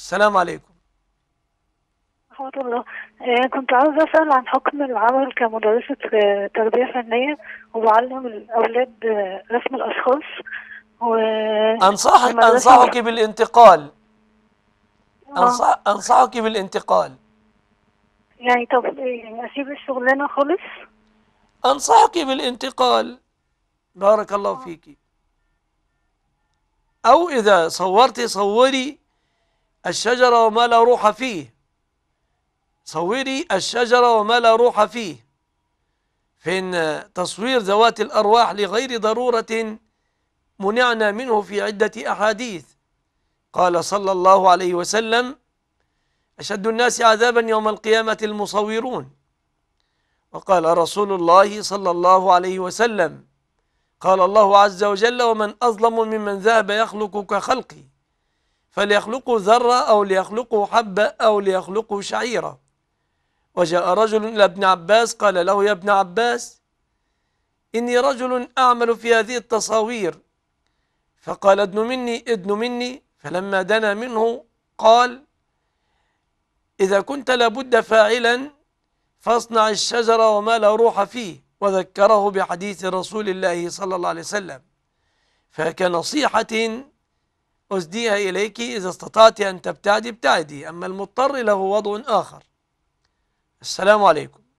السلام عليكم ورحمة الله آه، كنت عاوزة أسأل عن حكم العمل كمدرسة آه، تربية فنية وبعلم الأولاد آه، رسم الأشخاص و أنصحك أنصحك بالانتقال أنصح أنصحك بالانتقال يعني طب يعني أسيب الشغلانة خالص أنصحك بالانتقال بارك الله فيك أو إذا صورتي صوري الشجرة وما لا روح فيه صوري الشجرة وما لا روح فيه فإن تصوير ذوات الأرواح لغير ضرورة منعنا منه في عدة أحاديث قال صلى الله عليه وسلم أشد الناس عذابا يوم القيامة المصورون وقال رسول الله صلى الله عليه وسلم قال الله عز وجل ومن أظلم ممن ذهب يخلق كخلقي فليخلقوا ذرة أو ليخلقوا حبة أو ليخلقوا شعيرة وجاء رجل إلى ابن عباس قال له يا ابن عباس إني رجل أعمل في هذه التصاوير فقال ادن مني ادن مني فلما دنا منه قال إذا كنت لابد فاعلا فاصنع الشجرة وما لا روح فيه وذكره بحديث رسول الله صلى الله عليه وسلم فكنصيحة أسديها إليك إذا استطعت أن تبتعدي ابتعدي أما المضطر له وضع آخر السلام عليكم